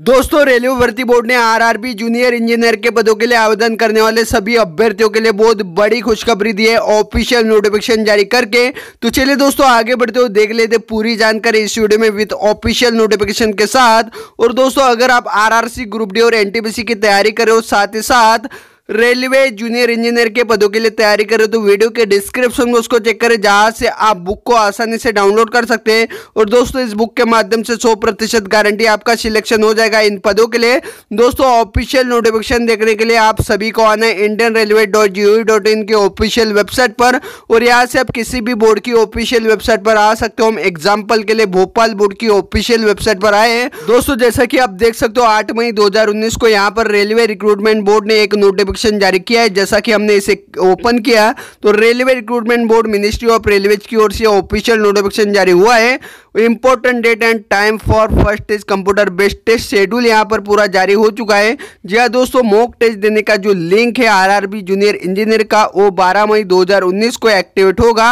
दोस्तों रेलवे भर्ती बोर्ड ने आरआरबी जूनियर इंजीनियर के पदों के लिए आवेदन करने वाले सभी अभ्यर्थियों के लिए बहुत बड़ी खुशखबरी दी है ऑफिशियल नोटिफिकेशन जारी करके तो चलिए दोस्तों आगे बढ़ते हो देख लेते पूरी जानकारी इस वीडियो में विद ऑफिशियल नोटिफिकेशन के साथ और दोस्तों अगर आप आर ग्रुप डी और एन की तैयारी करे हो साथ ही साथ रेलवे जूनियर इंजीनियर के पदों के लिए तैयारी कर रहे हो तो वीडियो के डिस्क्रिप्शन में उसको चेक करें जहाँ से आप बुक को आसानी से डाउनलोड कर सकते हैं और दोस्तों इस बुक के माध्यम से 100 प्रतिशत गारंटी आपका सिलेक्शन हो जाएगा इन पदों के लिए दोस्तों ऑफिशियल नोटिफिकेशन देखने के लिए आप सभी को आना है Indian railway dot G O dot in official website पर और यहाँ से आप किसी भी बोर्ड की ऑफिशियल वेबसाइट पर आ सकते हो हम एग्जाम्पल के लिए भोपाल बोर्ड की ऑफिशियल वेबसाइट पर आए हैं दोस्तों जैसा कि आप देख सकते हो आठ मई दो को यहाँ पर रेलवे रिक्रूटमेंट बोर्ड ने एक नोटिफिकेशन इंस्ट्रक्शन जारी किया है जैसा कि हमने इसे ओपन किया तो railway recruitment board ministry of railway की ओर से ऑफिशियल नोटिफिकेशन जारी हुआ है important date and time for first test computer based test schedule यहां पर पूरा जारी हो चुका है जी हाँ दोस्तों मॉक टेस्ट देने का जो लिंक है आरआरबी जूनियर इंजीनियर का वो 12 मई 2019 को एक्टिवेट होगा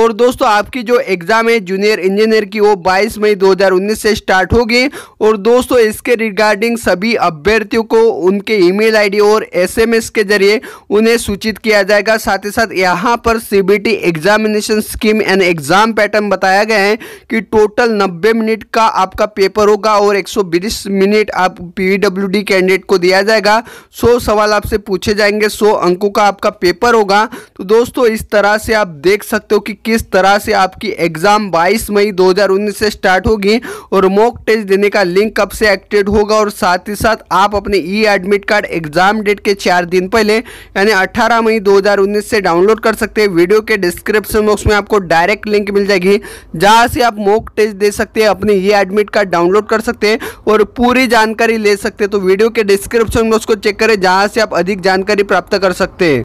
और दोस्तों आपकी जो एग्ज़ाम है जूनियर इंजीनियर की वो 22 मई 2019 से स्टार्ट होगी और दोस्तों इसके रिगार्डिंग सभी अभ्यर्थियों को उनके ई मेल और एस एसएमएस के जरिए उन्हें सूचित किया जाएगा साथ ही साथ यहाँ पर CBT examination scheme and exam pattern बताया गया है कि टोटल 90 मिनट का आपका पेपर होगा और 120 मिनट आप पीडब्ल्यूडी कैंडिडेट e को दिया जाएगा 100 सवाल आपसे पूछे जाएंगे 100 अंकों का आपका पेपर होगा तो दोस्तों इस तरह से आप देख सकते हो कि किस तरह से आपकी एग्ज़ाम बाईस मई दो से स्टार्ट होगी और मॉक टेस्ट देने का लिंक कब से एक्टिवेट होगा और साथ ही साथ आप अपने E admit card exam date के चार दिन पहले यानी 18 मई 2019 से डाउनलोड कर सकते हैं वीडियो के डिस्क्रिप्शन बॉक्स में आपको डायरेक्ट लिंक मिल जाएगी जहाँ से आप मोक टेस्ट दे सकते हैं अपने ये एडमिट कार्ड डाउनलोड कर सकते हैं और पूरी जानकारी ले सकते हैं तो वीडियो के डिस्क्रिप्शन बॉक्स को चेक करें जहाँ से आप अधिक जानकारी प्राप्त कर सकते हैं